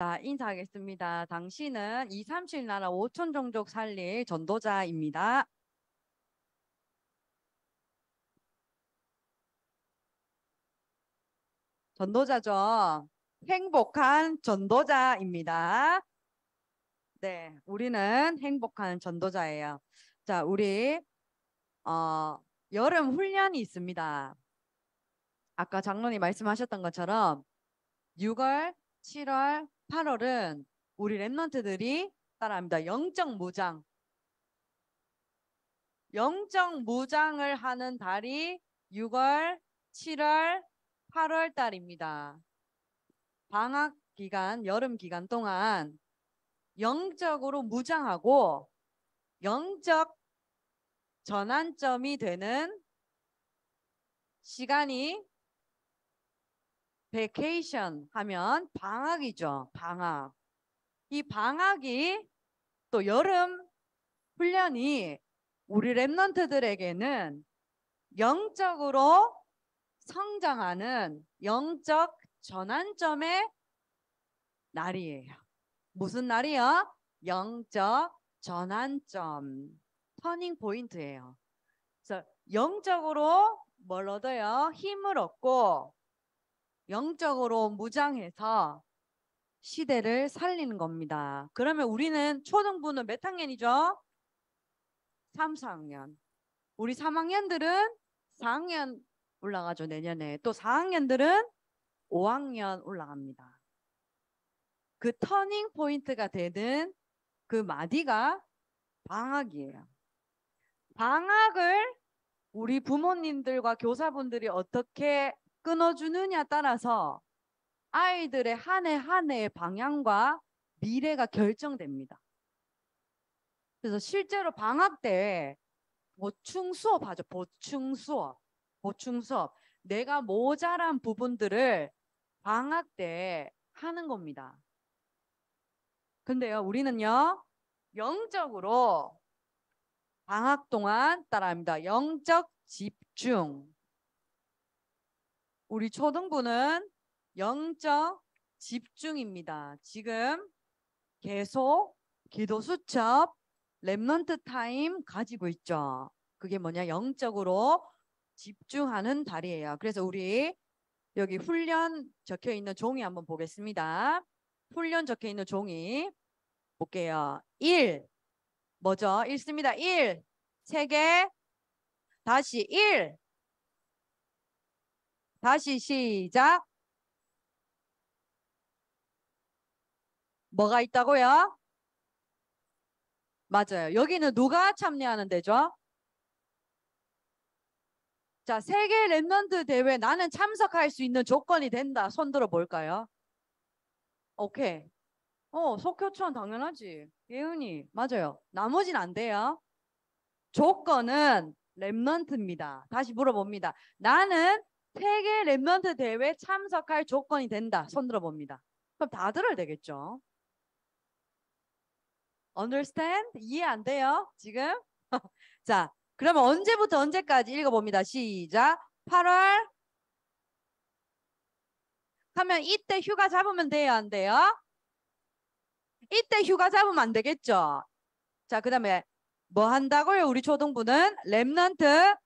자, 인사하겠습니다. 당신은 2, 3실 나라 5천 종족 살릴 전도자입니다. 전도자죠. 행복한 전도자입니다. 네, 우리는 행복한 전도자예요. 자, 우리 어, 여름 훈련이 있습니다. 아까 장론이 말씀하셨던 것처럼 6월, 7월, 8월은 우리 랩런트들이 따라합니다. 영적 무장. 영적 무장을 하는 달이 6월, 7월, 8월 달입니다. 방학 기간, 여름 기간 동안 영적으로 무장하고 영적 전환점이 되는 시간이 vacation 하면 방학이죠. 방학. 이 방학이 또 여름 훈련이 우리 랩런트들에게는 영적으로 성장하는 영적 전환점의 날이에요. 무슨 날이요? 영적 전환점, 터닝 포인트예요. 영적으로 뭘 얻어요? 힘을 얻고 영적으로 무장해서 시대를 살리는 겁니다. 그러면 우리는 초등부는 몇 학년이죠? 3, 4학년. 우리 3학년들은 4학년 올라가죠, 내년에. 또 4학년들은 5학년 올라갑니다. 그 터닝 포인트가 되는 그 마디가 방학이에요. 방학을 우리 부모님들과 교사분들이 어떻게 끊어주느냐 따라서 아이들의 한 해 한 해의 방향과 미래가 결정됩니다. 그래서 실제로 방학 때 보충 수업 하죠. 보충 수업. 보충 수업. 내가 모자란 부분들을 방학 때 하는 겁니다. 근데요, 우리는요, 영적으로 방학 동안 따라합니다. 영적 집중. 우리 초등부는 영적 집중입니다. 지금 계속 기도 수첩, 랩넌트 타임 가지고 있죠. 그게 뭐냐? 영적으로 집중하는 달이에요. 그래서 우리 여기 훈련 적혀 있는 종이 한번 보겠습니다. 훈련 적혀 있는 종이 볼게요. 1. 뭐죠? 읽습니다. 1. 책에 다시 1. 다시 시작. 뭐가 있다고요? 맞아요. 여기는 누가 참여하는 데죠? 자, 세계 랩런드 대회 나는 참석할 수 있는 조건이 된다. 손 들어 볼까요? 오케이. 어, 석효천 당연하지. 예은이. 맞아요. 나머진 안 돼요. 조건은 랩런트입니다. 다시 물어봅니다. 나는 세계 랩런트 대회 참석할 조건이 된다. 손 들어봅니다. 그럼 다 들어야 되겠죠. Understand? 이해 안 돼요? 지금? 자, 그러면 언제부터 언제까지 읽어봅니다. 시작. 8월 하면 이때 휴가 잡으면 돼요? 안 돼요? 이때 휴가 잡으면 안 되겠죠? 자, 그 다음에 뭐 한다고요? 우리 초등부는 랩런트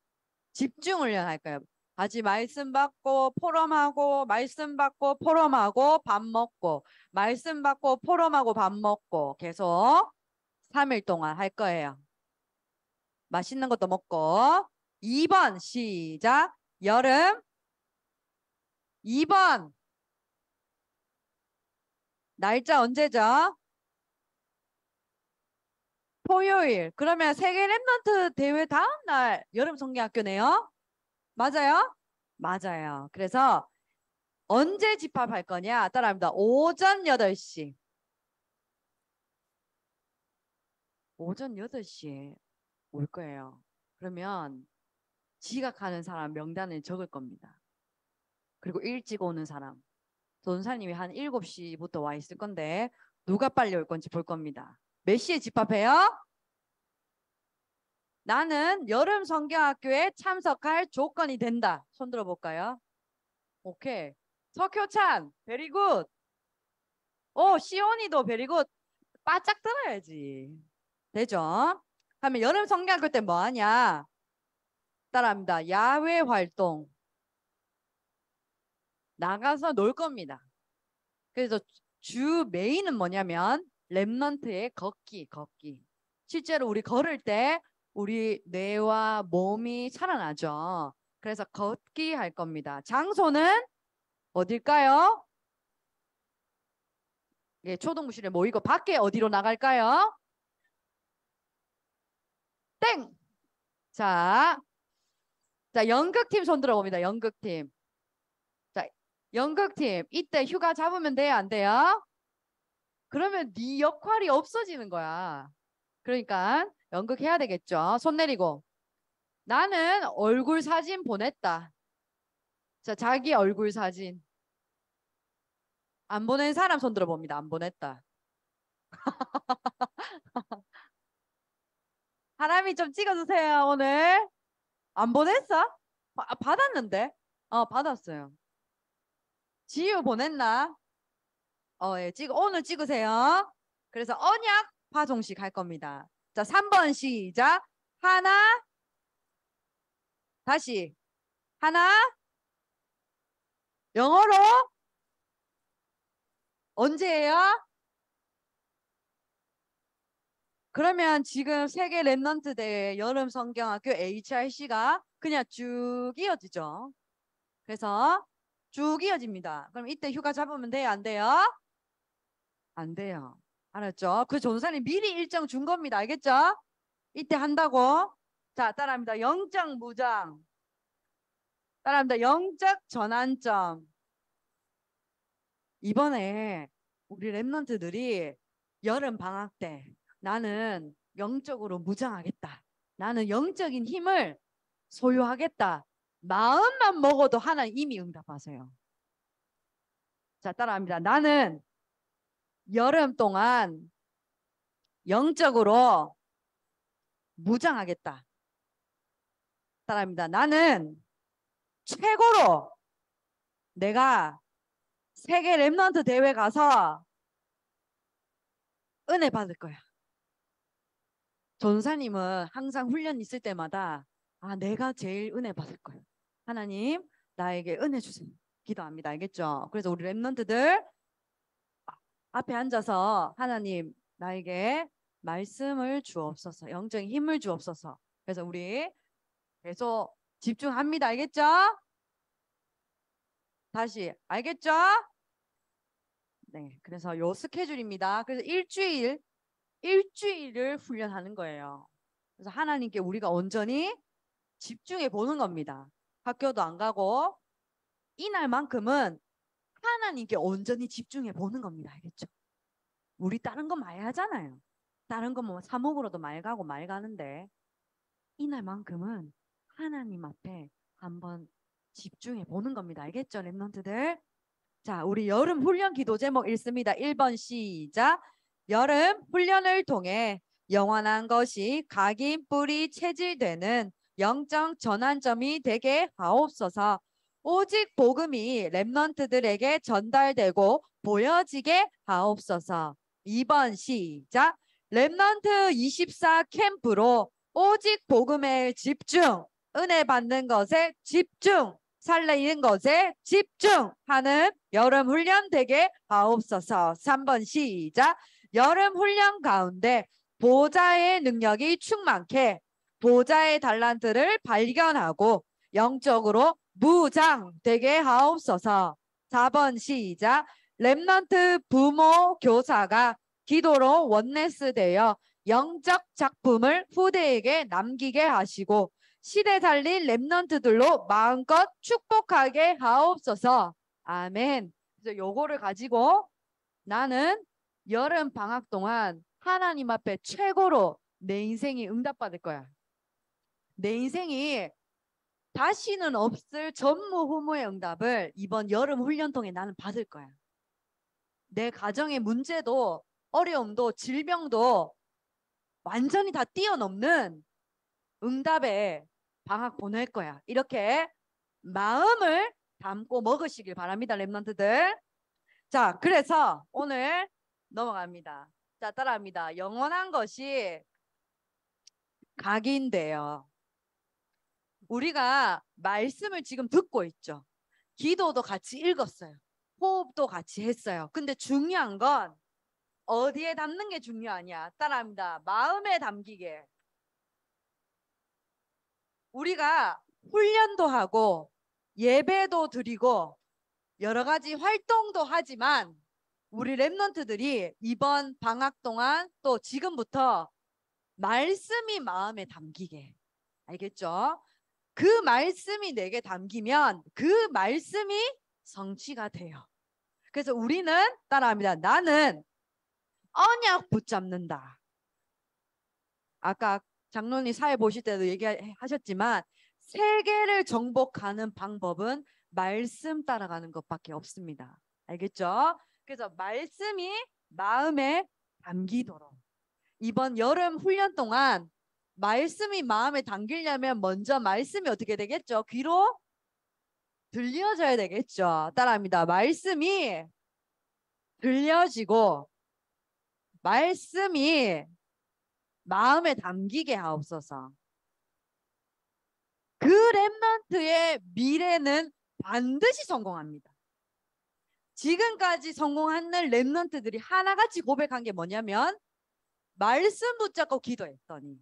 집중훈련 할까요 아직 말씀 받고 포럼하고 말씀 받고 포럼하고 밥 먹고 말씀 받고 포럼하고 밥 먹고 계속 3일 동안 할 거예요. 맛있는 것도 먹고 2번 시작 여름 2번 날짜 언제죠? 토요일 그러면 세계 랩런트 대회 다음 날 여름 성리학교네요 맞아요? 맞아요. 그래서 언제 집합할 거냐? 따라합니다. 오전 8시. 오전 8시에 올 거예요. 그러면 지각 하는 사람 명단을 적을 겁니다. 그리고 일찍 오는 사람. 전사님이 한 7시부터 와 있을 건데 누가 빨리 올 건지 볼 겁니다. 몇 시에 집합해요? 나는 여름 성경학교에 참석할 조건이 된다. 손 들어볼까요? 오케이. 석효찬, 베리굿. 오, 시온이도 베리굿. 바짝 들어야지. 되죠? 하면 여름 성경학교 때 뭐하냐? 따라합니다. 야외 활동. 나가서 놀 겁니다. 그래서 주 메인은 뭐냐면 랩런트의 걷기, 걷기. 실제로 우리 걸을 때 우리 뇌와 몸이 살아나죠. 그래서 걷기 할 겁니다. 장소는 어딜까요? 예, 초등부실에 모이고 뭐 밖에 어디로 나갈까요? 땡! 자, 자 연극팀 손 들어봅니다. 연극팀. 자, 연극팀. 이때 휴가 잡으면 돼요? 안 돼요? 그러면 네 역할이 없어지는 거야. 그러니까 연극해야 되겠죠. 손 내리고. 나는 얼굴 사진 보냈다. 자, 자기 얼굴 사진. 안 보낸 사람 손 들어봅니다. 안 보냈다. 사람이 좀 찍어주세요, 오늘. 안 보냈어? 바, 받았는데? 어, 받았어요. 지유 보냈나? 어, 예, 찍, 오늘 찍으세요. 그래서 언약 파종식 할 겁니다. 자, 3번 시작. 하나 다시 하나 영어로 언제예요? 그러면 지금 세계 랩넌트 대회 여름 성경학교 HRC가 그냥 쭉 이어지죠. 그래서 쭉 이어집니다. 그럼 이때 휴가 잡으면 돼요? 안 돼요? 안 돼요. 알았죠? 그 전사는 미리 일정 준 겁니다. 알겠죠? 이때 한다고. 자, 따라합니다. 영장 무장. 따라합니다. 영적 전환점. 이번에 우리 랩런트들이 여름 방학 때 나는 영적으로 무장하겠다. 나는 영적인 힘을 소유하겠다. 마음만 먹어도 하나님 이미 응답하세요. 자, 따라합니다. 나는 여름 동안 영적으로 무장하겠다. 따라합니다. 나는 최고로 내가 세계 랩넌트 대회 가서 은혜 받을 거야. 전사님은 항상 훈련 있을 때마다 아 내가 제일 은혜 받을 거야. 하나님 나에게 은혜 주세요. 기도합니다. 알겠죠? 그래서 우리 랩넌트들 앞에 앉아서 하나님 나에게 말씀을 주옵소서. 영적인 힘을 주옵소서. 그래서 우리 계속 집중합니다. 알겠죠? 다시 알겠죠? 네, 그래서 요 스케줄입니다. 그래서 일주일, 일주일을 훈련하는 거예요. 그래서 하나님께 우리가 온전히 집중해 보는 겁니다. 학교도 안 가고 이날만큼은 하나님께 온전히 집중해 보는 겁니다. 알겠죠? 우리 다른 거 많이 하잖아요. 다른 거 뭐 사목으로도 말 가고 말 가는데 이날만큼은 하나님 앞에 한번 집중해 보는 겁니다. 알겠죠? 랩런트들? 자, 우리 여름 훈련 기도 제목 읽습니다. 1번 시작. 여름 훈련을 통해 영원한 것이 각인 뿌리 체질되는 영적 전환점이 되게 하옵소서. 오직 복음이 렘넌트들에게 전달되고 보여지게 하옵소서. 2번 시작. 렘넌트24 캠프로 오직 복음에 집중, 은혜 받는 것에 집중, 살리는 것에 집중하는 여름 훈련 되게 하옵소서. 3번 시작. 여름 훈련 가운데 보좌의 능력이 충만케 보좌의 달란트를 발견하고 영적으로 무장되게 하옵소서. 4번 시작. 렘넌트 부모 교사가 기도로 원네스 되어 영적 작품을 후대에게 남기게 하시고 시대 살린 렘넌트들로 마음껏 축복하게 하옵소서. 아멘. 그래서 요거를 가지고 나는 여름 방학 동안 하나님 앞에 최고로 내 인생이 응답받을 거야. 내 인생이 다시는 없을 전무후무의 응답을 이번 여름 훈련통에 나는 받을 거야. 내 가정의 문제도 어려움도 질병도 완전히 다 뛰어넘는 응답에 방학 보낼 거야. 이렇게 마음을 담고 먹으시길 바랍니다. 랩런트들. 자, 그래서 오늘 넘어갑니다. 자, 따라합니다. 영원한 것이 각인돼요. 우리가 말씀을 지금 듣고 있죠. 기도도 같이 읽었어요. 호흡도 같이 했어요. 근데 중요한 건 어디에 담는 게 중요하냐. 따라합니다. 마음에 담기게. 우리가 훈련도 하고 예배도 드리고 여러 가지 활동도 하지만 우리 랩런트들이 이번 방학 동안 또 지금부터 말씀이 마음에 담기게 알겠죠? 그 말씀이 내게 담기면 그 말씀이 성취가 돼요. 그래서 우리는 따라합니다. 나는 언약 붙잡는다. 아까 장로님 사회 보실 때도 얘기하셨지만 세계를 정복하는 방법은 말씀 따라가는 것밖에 없습니다. 알겠죠? 그래서 말씀이 마음에 담기도록 이번 여름 훈련 동안 말씀이 마음에 담기려면 먼저 말씀이 어떻게 되겠죠? 귀로 들려져야 되겠죠. 따라합니다. 말씀이 들려지고 말씀이 마음에 담기게 하옵소서. 그 랩런트의 미래는 반드시 성공합니다. 지금까지 성공한 랩런트들이 하나같이 고백한 게 뭐냐면 말씀 붙잡고 기도했더니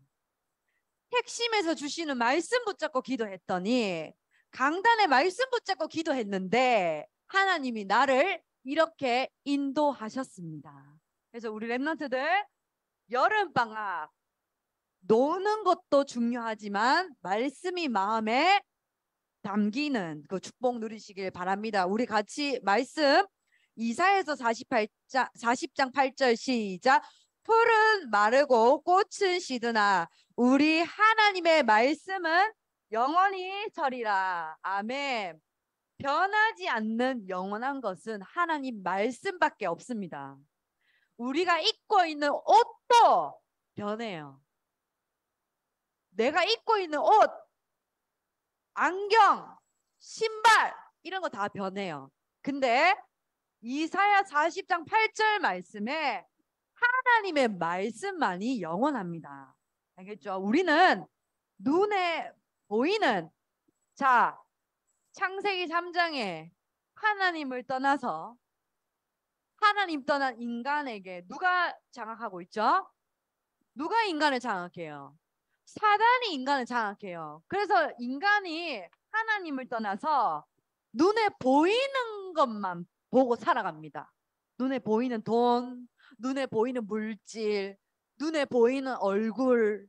핵심에서 주시는 말씀 붙잡고 기도했더니 강단에 말씀 붙잡고 기도했는데 하나님이 나를 이렇게 인도하셨습니다. 그래서 우리 랩런트들 여름방학 노는 것도 중요하지만 말씀이 마음에 담기는 그 축복 누리시길 바랍니다. 우리 같이 말씀 이사에서 48장, 40장 8절 시작 풀은 마르고 꽃은 시드나 우리 하나님의 말씀은 영원히 저리라. 아멘. 변하지 않는 영원한 것은 하나님 말씀밖에 없습니다. 우리가 입고 있는 옷도 변해요. 내가 입고 있는 옷, 안경, 신발 이런 거 다 변해요. 근데 이사야 40장 8절 말씀에 하나님의 말씀만이 영원합니다. 알겠죠? 우리는 눈에 보이는 자 창세기 3장에 하나님을 떠나서 하나님 떠난 인간에게 누가 장악하고 있죠? 누가 인간을 장악해요? 사단이 인간을 장악해요. 그래서 인간이 하나님을 떠나서 눈에 보이는 것만 보고 살아갑니다. 눈에 보이는 돈, 눈에 보이는 물질, 눈에 보이는 얼굴,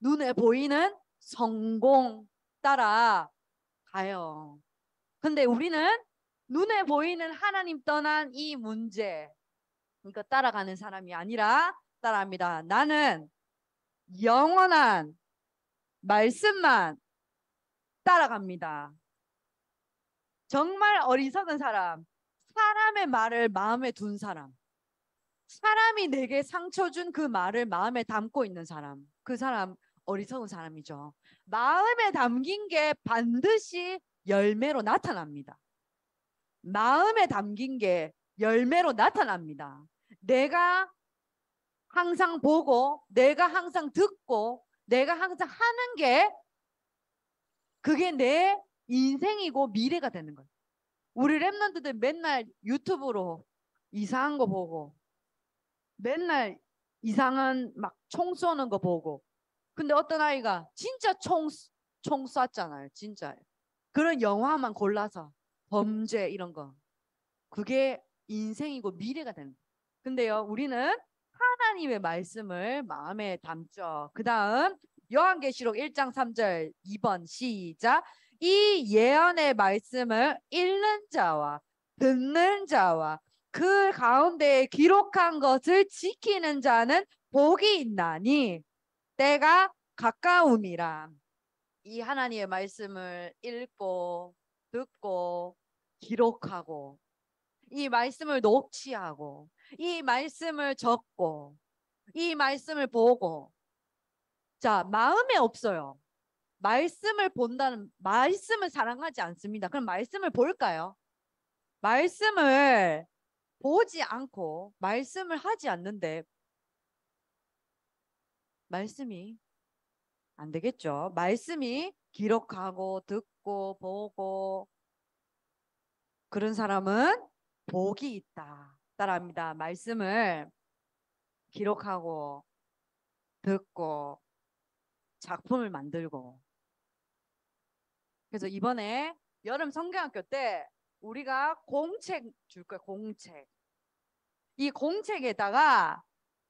눈에 보이는 성공 따라 가요. 근데 우리는 눈에 보이는 하나님 떠난 이 문제, 그러니까 따라가는 사람이 아니라 따라합니다. 나는 영원한 말씀만 따라갑니다. 정말 어리석은 사람, 사람의 말을 마음에 둔 사람. 사람이 내게 상처 준 그 말을 마음에 담고 있는 사람. 그 사람 어리석은 사람이죠. 마음에 담긴 게 반드시 열매로 나타납니다. 마음에 담긴 게 열매로 나타납니다. 내가 항상 보고, 내가 항상 듣고, 내가 항상 하는 게 그게 내 인생이고 미래가 되는 거예요. 우리 랩런트들 맨날 유튜브로 이상한 거 보고 맨날 이상한 막 총 쏘는 거 보고 근데 어떤 아이가 진짜 총, 총 쐈잖아요. 진짜. 그런 영화만 골라서 범죄 이런 거. 그게 인생이고 미래가 되는 거예요. 근데요 우리는 하나님의 말씀을 마음에 담죠. 그 다음 요한계시록 1장 3절 2번 시작 이 예언의 말씀을 읽는 자와 듣는 자와 그 가운데 기록한 것을 지키는 자는 복이 있나니 때가 가까움이라 이 하나님의 말씀을 읽고 듣고 기록하고 이 말씀을 녹취하고 이 말씀을 적고 이 말씀을 보고 자 마음에 없어요 말씀을 본다는 말씀을 사랑하지 않습니다. 그럼 말씀을 볼까요? 말씀을 보지 않고 말씀을 하지 않는데 말씀이 안 되겠죠. 말씀이 기록하고 듣고 보고 그런 사람은 복이 있다. 따라합니다. 말씀을 기록하고 듣고 작품을 만들고 그래서 이번에 여름 성경학교 때 우리가 공책 줄 거예요. 공책. 이 공책에다가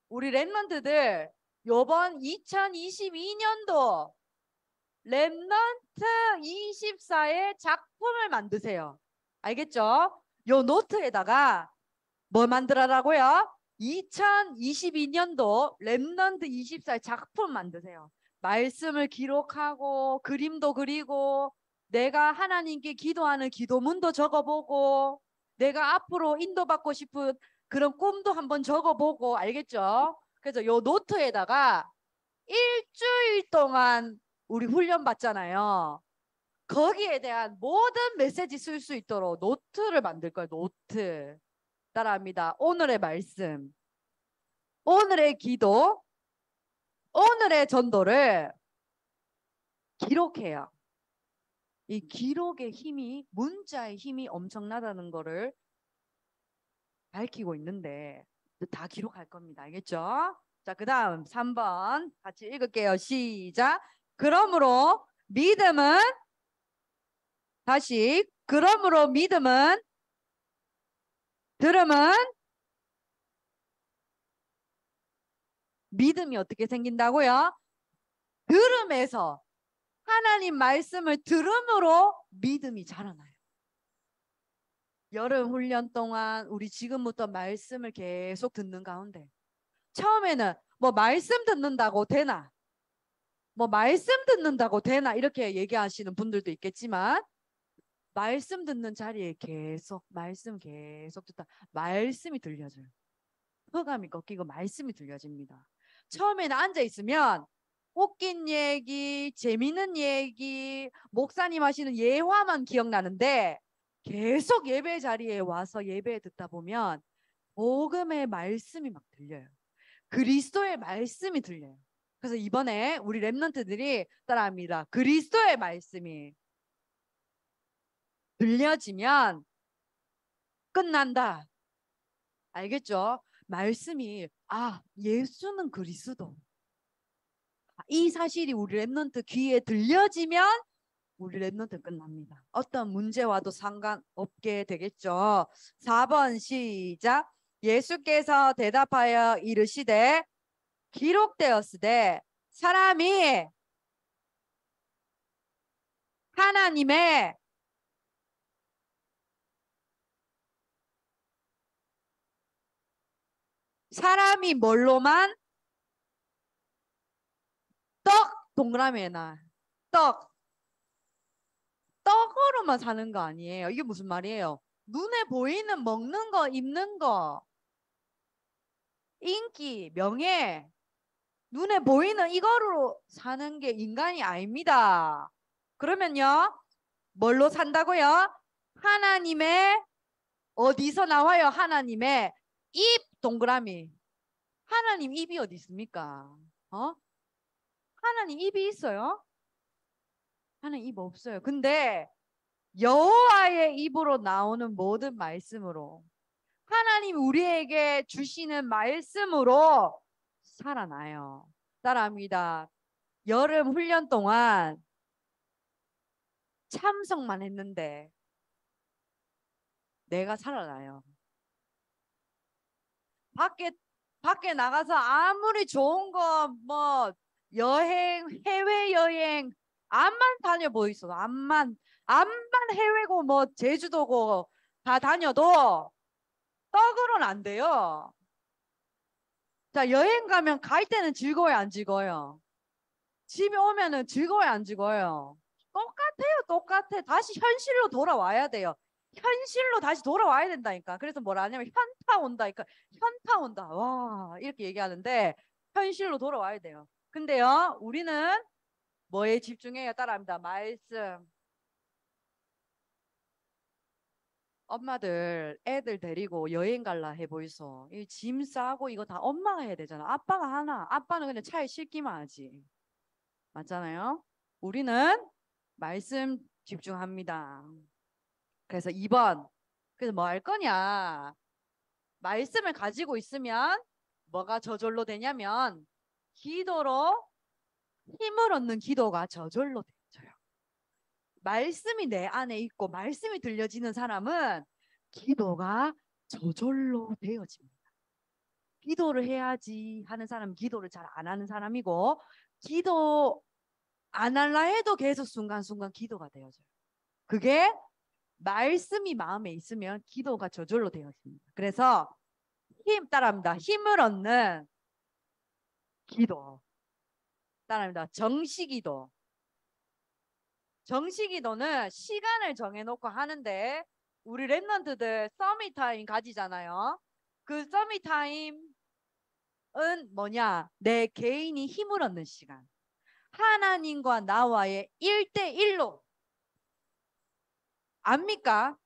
우리 랩런트들 요번 2022년도 랩런트 24의 작품을 만드세요. 알겠죠? 요 노트에다가 뭘 만들어라고요? 2022년도 랩런트 24의 작품 만드세요. 말씀을 기록하고 그림도 그리고 내가 하나님께 기도하는 기도문도 적어보고 내가 앞으로 인도받고 싶은 그런 꿈도 한번 적어보고 알겠죠? 그래서 요 노트에다가 일주일 동안 우리 훈련 받잖아요. 거기에 대한 모든 메시지 쓸 수 있도록 노트를 만들 거예요. 노트. 따라합니다. 오늘의 말씀, 오늘의 기도, 오늘의 전도를 기록해요. 이 기록의 힘이 문자의 힘이 엄청나다는 거를 밝히고 있는데 다 기록할 겁니다. 알겠죠? 자, 그다음 3번 같이 읽을게요. 시작. 그러므로 믿음은 다시 그러므로 믿음은 들음은 믿음이 어떻게 생긴다고요? 들음에서 하나님 말씀을 들음으로 믿음이 자라나요. 여름 훈련 동안 우리 지금부터 말씀을 계속 듣는 가운데 처음에는 뭐 말씀 듣는다고 되나? 뭐 말씀 듣는다고 되나? 이렇게 얘기하시는 분들도 있겠지만 말씀 듣는 자리에 계속 말씀 계속 듣다 말씀이 들려져요. 허감이 꺾이고 말씀이 들려집니다. 처음에는 앉아 있으면 웃긴 얘기, 재밌는 얘기, 목사님 하시는 예화만 기억나는데 계속 예배 자리에 와서 예배 듣다 보면 복음의 말씀이 막 들려요. 그리스도의 말씀이 들려요. 그래서 이번에 우리 랩런트들이 따라합니다. 그리스도의 말씀이 들려지면 끝난다. 알겠죠? 말씀이 아 예수는 그리스도 이 사실이 우리 랩넌트 귀에 들려지면 우리 랩넌트 끝납니다. 어떤 문제와도 상관없게 되겠죠. 4번 시작. 예수께서 대답하여 이르시되 기록되었으되 사람이 하나님의 사람이 뭘로만 떡 동그라미에 날. 떡. 떡으로만 사는 거 아니에요. 이게 무슨 말이에요? 눈에 보이는 먹는 거, 입는 거. 인기, 명예. 눈에 보이는 이거로 사는 게 인간이 아닙니다. 그러면요. 뭘로 산다고요? 하나님의 어디서 나와요? 하나님의 입 동그라미. 하나님 입이 어디 있습니까? 어? 하나님 입이 있어요? 하나님 입 없어요. 근데 여호와의 입으로 나오는 모든 말씀으로 하나님 우리에게 주시는 말씀으로 살아나요. 따라합니다. 여름 훈련 동안 참석만 했는데 내가 살아나요. 밖에 밖에 나가서 아무리 좋은 거뭐 여행, 해외 여행 암만 다녀보 이소 암만 암만 해외고 뭐 제주도고 다 다녀도 떡으로는 안 돼요. 자, 여행 가면 갈 때는 즐거워요, 안 즐거워요? 집에 오면은 즐거워요, 안 즐거워요? 똑같아요, 똑같아. 다시 현실로 돌아와야 돼요. 현실로 다시 돌아와야 된다니까. 그래서 뭐라 하냐면 현타 온다니까. 현타 온다. 와, 이렇게 얘기하는데 현실로 돌아와야 돼요. 근데요, 우리는 뭐에 집중해요? 따라합니다. 말씀. 엄마들 애들 데리고 여행 갈라 해 보이소. 이짐 싸고 이거 다 엄마가 해야 되잖아. 아빠가 하나. 아빠는 그냥 차에 싣기만 하지. 맞잖아요. 우리는 말씀 집중합니다. 그래서 2번. 그래서 뭐 할 거냐? 말씀을 가지고 있으면 뭐가 저절로 되냐면 기도로 힘을 얻는 기도가 저절로 되어요. 말씀이 내 안에 있고 말씀이 들려지는 사람은 기도가 저절로 되어집니다. 기도를 해야지 하는 사람 기도를 잘 안 하는 사람이고 기도 안 할라 해도 계속 순간순간 기도가 되어져요. 그게 말씀이 마음에 있으면 기도가 저절로 되어집니다. 그래서 힘 따라합니다. 힘을 얻는 기도. 따라합니다. 정시 기도. 정시 기도는 시간을 정해놓고 하는데 우리 랩런트들 서밋 타임 가지잖아요. 그 서밋 타임은 뭐냐? 내 개인이 힘을 얻는 시간. 하나님과 나와의 일대일로 압니까?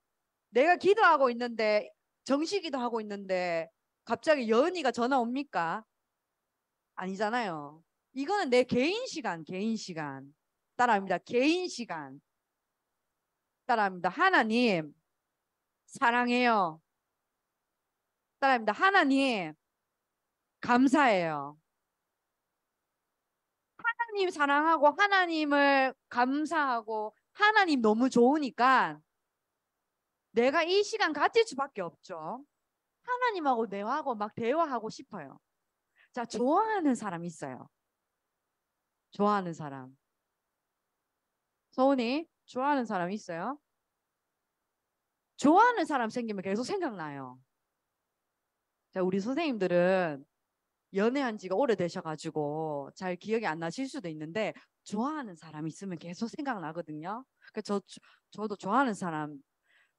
내가 기도하고 있는데 정시 기도하고 있는데 갑자기 여은이가 전화 옵니까? 아니잖아요. 이거는 내 개인 시간, 개인 시간. 따라합니다. 개인 시간. 따라합니다. 하나님, 사랑해요. 따라합니다. 하나님, 감사해요. 하나님 사랑하고 하나님을 감사하고 하나님 너무 좋으니까 내가 이 시간 가질 수밖에 없죠. 하나님하고 내하고 막 대화하고 싶어요. 자, 좋아하는 사람 있어요. 좋아하는 사람. 소훈이 좋아하는 사람 있어요? 좋아하는 사람 생기면 계속 생각나요. 자, 우리 선생님들은 연애한 지가 오래되셔가지고 잘 기억이 안 나실 수도 있는데 좋아하는 사람 있으면 계속 생각나거든요. 그러니까 저, 저도 좋아하는 사람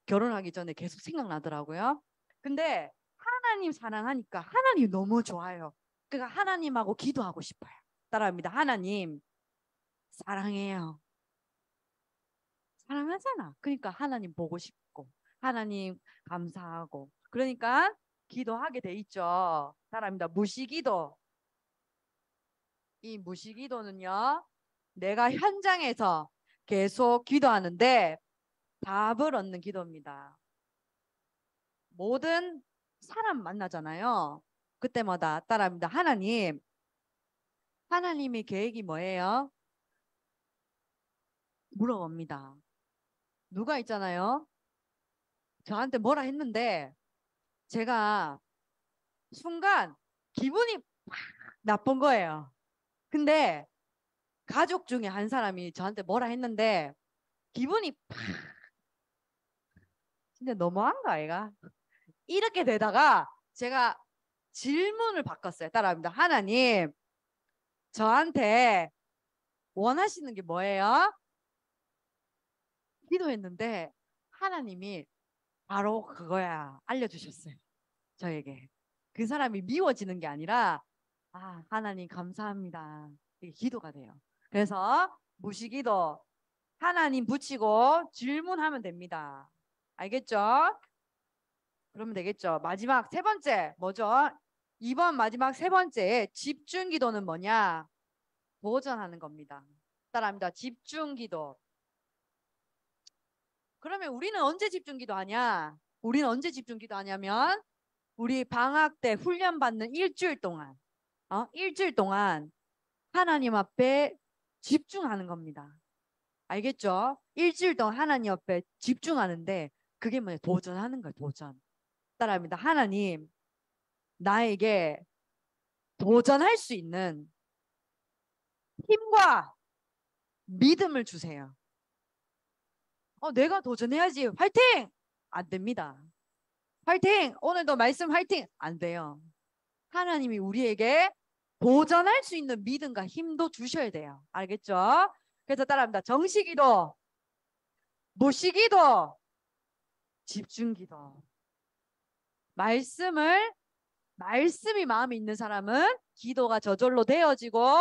결혼하기 전에 계속 생각나더라고요. 근데 하나님 사랑하니까 하나님 너무 좋아요. 그가 하나님하고 기도하고 싶어요. 따라합니다. 하나님 사랑해요. 사랑하잖아. 그러니까 하나님 보고 싶고 하나님 감사하고 그러니까 기도하게 돼 있죠. 따라합니다. 무시기도. 이 무시기도는요. 내가 현장에서 계속 기도하는데 답을 얻는 기도입니다. 모든 사람 만나잖아요. 그때마다 따라합니다. 하나님, 하나님의 계획이 뭐예요? 물어봅니다. 누가 있잖아요. 저한테 뭐라 했는데 제가 순간 기분이 팍 나쁜 거예요. 근데 가족 중에 한 사람이 저한테 뭐라 했는데 기분이 팍 진짜 너무한 거 아이가? 이렇게 되다가 제가 질문을 바꿨어요. 따라합니다. 하나님, 저한테 원하시는 게 뭐예요? 기도했는데 하나님이 바로 그거야 알려주셨어요. 저에게. 그 사람이 미워지는 게 아니라 아 하나님 감사합니다. 이게 기도가 돼요. 그래서 무시기도 하나님 붙이고 질문하면 됩니다. 알겠죠? 그러면 되겠죠. 마지막 세 번째 뭐죠? 이번 마지막 세 번째 집중 기도는 뭐냐? 도전하는 겁니다. 따라합니다. 집중 기도. 그러면 우리는 언제 집중 기도하냐? 우리는 언제 집중 기도하냐면 우리 방학 때 훈련 받는 일주일 동안 어? 일주일 동안 하나님 앞에 집중하는 겁니다. 알겠죠? 일주일 동안 하나님 앞에 집중하는데 그게 뭐예 도전하는 거예요. 도전. 따라합니다. 하나님 나에게 도전할 수 있는 힘과 믿음을 주세요. 어, 내가 도전해야지. 화이팅! 안 됩니다. 화이팅! 오늘도 말씀 화이팅! 안 돼요. 하나님이 우리에게 도전할 수 있는 믿음과 힘도 주셔야 돼요. 알겠죠? 그래서 따라합니다. 정시기도, 무시기도, 집중기도. 말씀을 말씀이 마음에 있는 사람은 기도가 저절로 되어지고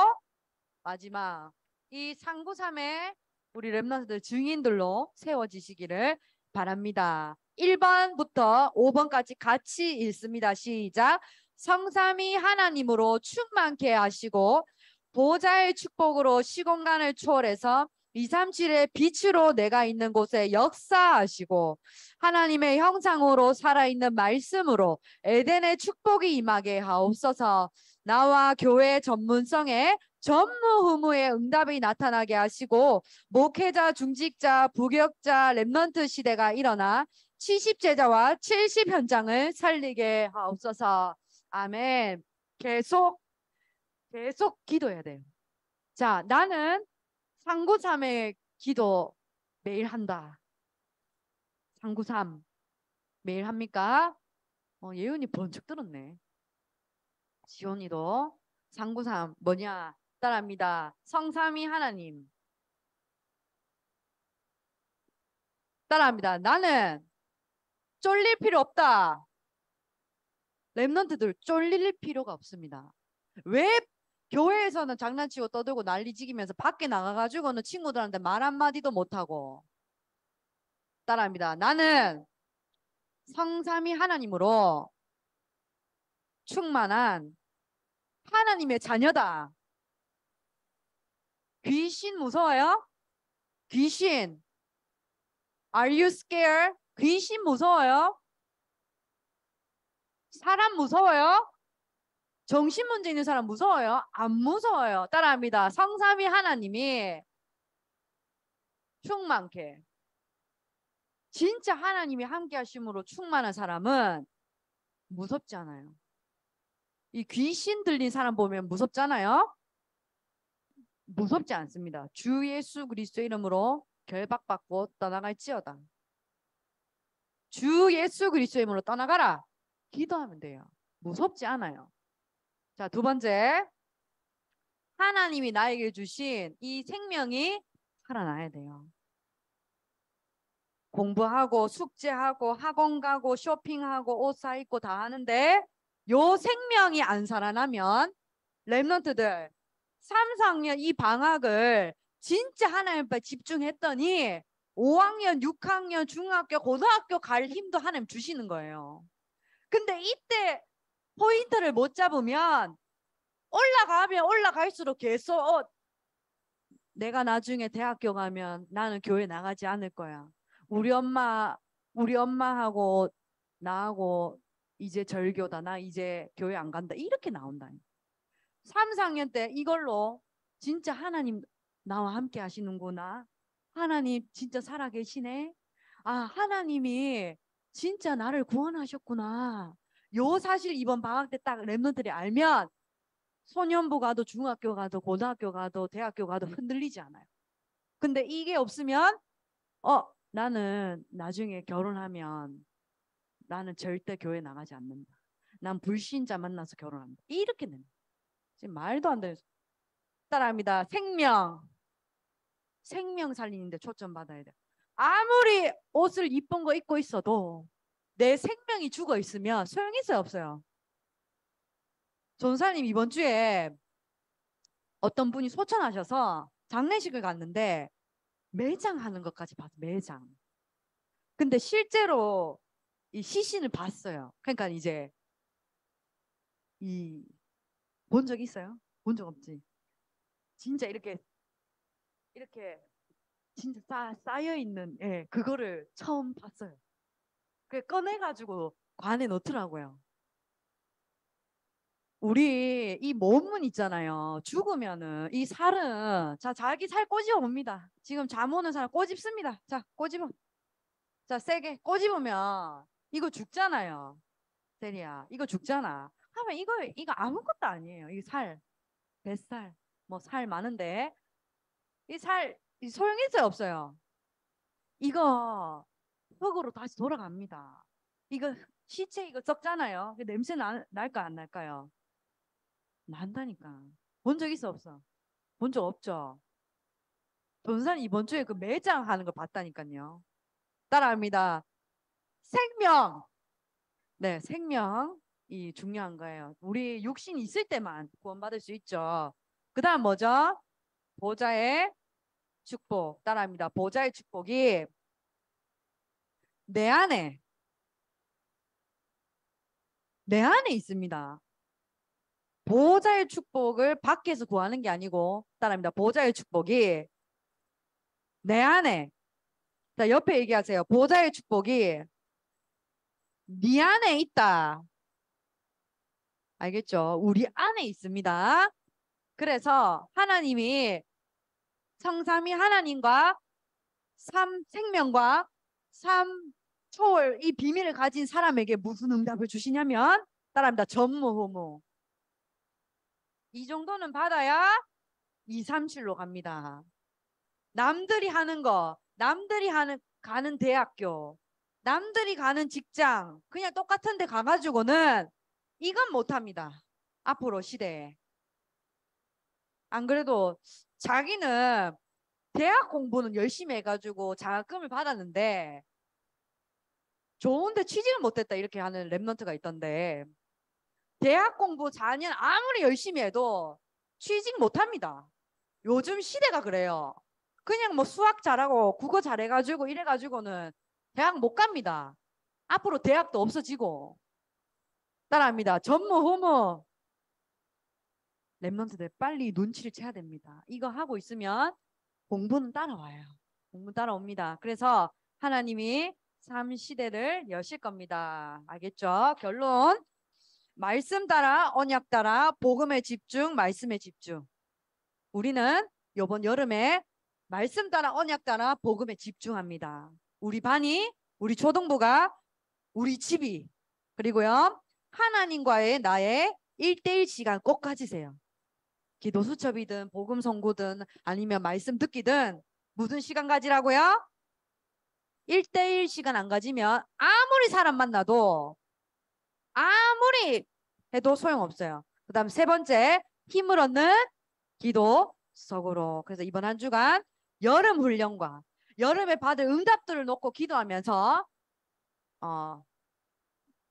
마지막 이 상구삼의 우리 렘넌트들 증인들로 세워지시기를 바랍니다. 1번부터 5번까지 같이 읽습니다. 시작. 성삼이 하나님으로 충만케 하시고 보좌의 축복으로 시공간을 초월해서 2 3 7의 빛으로 내가 있는 곳에 역사하시고 하나님의 형상으로 살아있는 말씀으로 에덴의 축복이 임하게 하옵소서 나와 교회의 전문성에 전무후무의 응답이 나타나게 하시고 목회자, 중직자, 부격자, 랩넌트 시대가 일어나 70제자와 70현장을 살리게 하옵소서 아멘 계속 계속 기도해야 돼요 자 나는 상고참의 기도 매일 한다. 상고참 매일 합니까? 어, 예은이 번쩍 들었네. 지원이도 상고참 뭐냐? 따라합니다. 성삼위 하나님. 따라합니다. 나는 쫄릴 필요 없다. 랩런트들 쫄릴 필요가 없습니다. 왜 교회에서는 장난치고 떠들고 난리지기면서 밖에 나가가지고는 친구들한테 말 한마디도 못하고 따라합니다. 나는 성삼이 하나님으로 충만한 하나님의 자녀다. 귀신 무서워요? 귀신. Are you scared? 귀신 무서워요? 사람 무서워요? 정신 문제 있는 사람 무서워요? 안 무서워요. 따라합니다. 성삼위 하나님이 충만케. 진짜 하나님이 함께 하심으로 충만한 사람은 무섭지 않아요. 이 귀신 들린 사람 보면 무섭잖아요. 무섭지 않습니다. 주 예수 그리스도 이름으로 결박받고 떠나갈지어다. 주 예수 그리스도 이름으로 떠나가라. 기도하면 돼요. 무섭지 않아요. 자, 두 번째. 하나님이 나에게 주신 이 생명이 살아나야 돼요. 공부하고 숙제하고 학원 가고 쇼핑하고 옷사 입고 다 하는데 요 생명이 안 살아나면 랩런트들 3, 4학년 이 방학을 진짜 하나님께 집중했더니 5학년, 6학년, 중학교, 고등학교 갈 힘도 하나님 주시는 거예요. 근데 이때 포인트를 못 잡으면 올라가면 올라갈수록 계속 어, 내가 나중에 대학교 가면 나는 교회 나가지 않을 거야. 우리 엄마 우리 엄마하고 나하고 이제 절교다. 나 이제 교회 안 간다. 이렇게 나온다. 3, 4학년 때 이걸로 진짜 하나님 나와 함께 하시는구나. 하나님 진짜 살아 계시네. 아, 하나님이 진짜 나를 구원하셨구나. 요 사실 이번 방학 때 딱 랩런트들이 알면 소년부 가도 중학교 가도 고등학교 가도 대학교 가도 음. 흔들리지 않아요. 근데 이게 없으면 어 나는 나중에 결혼하면 나는 절대 교회 나가지 않는다. 난 불신자 만나서 결혼한다. 이렇게 됩 지금 말도 안 되는 따라합니다. 생명. 생명 살리는데 초점 받아야 돼. 아무리 옷을 이쁜 거 입고 있어도 내 생명이 죽어 있으면 소용이 있어요 없어요. 전사님 이번 주에 어떤 분이 소천하셔서 장례식을 갔는데 매장하는 것까지 봤어 매장. 근데 실제로 이 시신을 봤어요. 그러니까 이제 이 본적 있어요? 본 적 없지. 진짜 이렇게 이렇게 진짜 쌓, 여 있는 예 그거를 처음 봤어요. 꺼내가지고 관에 넣더라고요. 우리 이 몸은 있잖아요. 죽으면은 이 살은 자 자기 살 꼬집어 봅니다. 지금 잠 오는 살 꼬집습니다. 자 꼬집어. 자 세게 꼬집으면 이거 죽잖아요. 세리야 이거 죽잖아. 하면 이거 이거 아무것도 아니에요. 이 살, 뱃살 뭐 살 많은데 이 살 소용있어요 이 없어요. 이거 자으로 다시 돌아갑니다. 이거 시체 이거 썩잖아요. 냄새 나, 날까 안 날까요? 난다니까. 본 적 있어 없어? 본 적 없죠. 변산 이번 주에 그 매장 하는 걸 봤다니까요. 따라합니다. 생명. 네, 생명이 중요한 거예요. 우리 육신 있을 때만 구원받을 수 있죠. 그다음 뭐죠? 보좌의 축복. 따라합니다. 보좌의 축복이 내 안에 내 안에 있습니다. 보호자의 축복을 밖에서 구하는 게 아니고 따라합니다. 보호자의 축복이 내 안에 자 옆에 얘기하세요. 보호자의 축복이 네 안에 있다. 알겠죠? 우리 안에 있습니다. 그래서 하나님이 성삼이 하나님과 삼 생명과 삶, 초월 이 비밀을 가진 사람에게 무슨 응답을 주시냐면 따라합니다. 전무후무. 이 정도는 받아야 2, 3, 7로 갑니다. 남들이 하는 거, 남들이 하는 가는 대학교, 남들이 가는 직장 그냥 똑같은 데 가가지고는 이건 못합니다. 앞으로 시대에. 안 그래도 자기는 대학 공부는 열심히 해가지고 장학금을 받았는데 좋은데 취직을 못했다 이렇게 하는 랩런트가 있던데 대학 공부 4년 아무리 열심히 해도 취직 못합니다. 요즘 시대가 그래요. 그냥 뭐 수학 잘하고 국어 잘해가지고 이래가지고는 대학 못 갑니다. 앞으로 대학도 없어지고 따라합니다. 전무 호무 랩런트들 빨리 눈치를 채야 됩니다. 이거 하고 있으면 공부는 따라와요. 공부 따라옵니다. 그래서 하나님이 삼시대를 여실 겁니다. 알겠죠? 결론 말씀 따라 언약 따라 복음에 집중 말씀에 집중 우리는 요번 여름에 말씀 따라 언약 따라 복음에 집중합니다. 우리 반이 우리 초등부가 우리 집이 그리고요 하나님과의 나의 일대일 시간 꼭 가지세요. 기도 수첩이든 복음 선고든 아니면 말씀 듣기든 무슨 시간 가지라고요? 1대1 시간 안 가지면 아무리 사람 만나도 아무리 해도 소용없어요. 그 다음 세 번째 힘을 얻는 기도 속으로 그래서 이번 한 주간 여름 훈련과 여름에 받을 응답들을 놓고 기도하면서 어,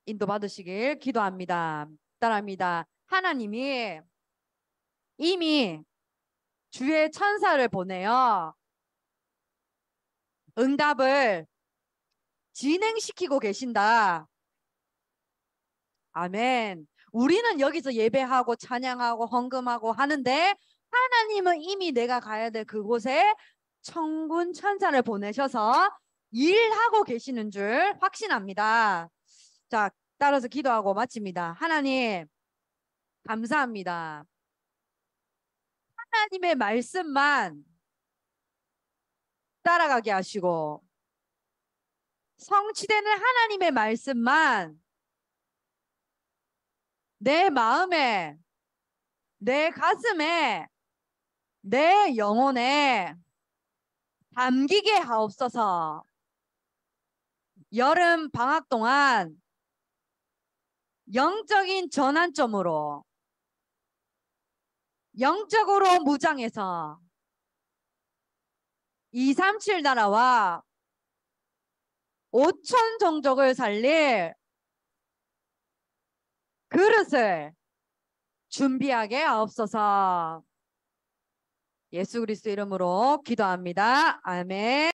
인도받으시길 기도합니다. 따라합니다. 하나님이 이미 주의 천사를 보내어 응답을 진행시키고 계신다. 아멘. 우리는 여기서 예배하고 찬양하고 헌금하고 하는데 하나님은 이미 내가 가야 될 그곳에 천군 천사를 보내셔서 일하고 계시는 줄 확신합니다. 자, 따라서 기도하고 마칩니다. 하나님, 감사합니다. 하나님의 말씀만 따라가게 하시고 성취되는 하나님의 말씀만 내 마음에 내 가슴에 내 영혼에 담기게 하옵소서. 여름 방학 동안 영적인 전환점으로 영적으로 무장해서 237 나라와 5천 종족을 살릴 그릇을 준비하게 하옵소서. 예수 그리스도 이름으로 기도합니다. 아멘.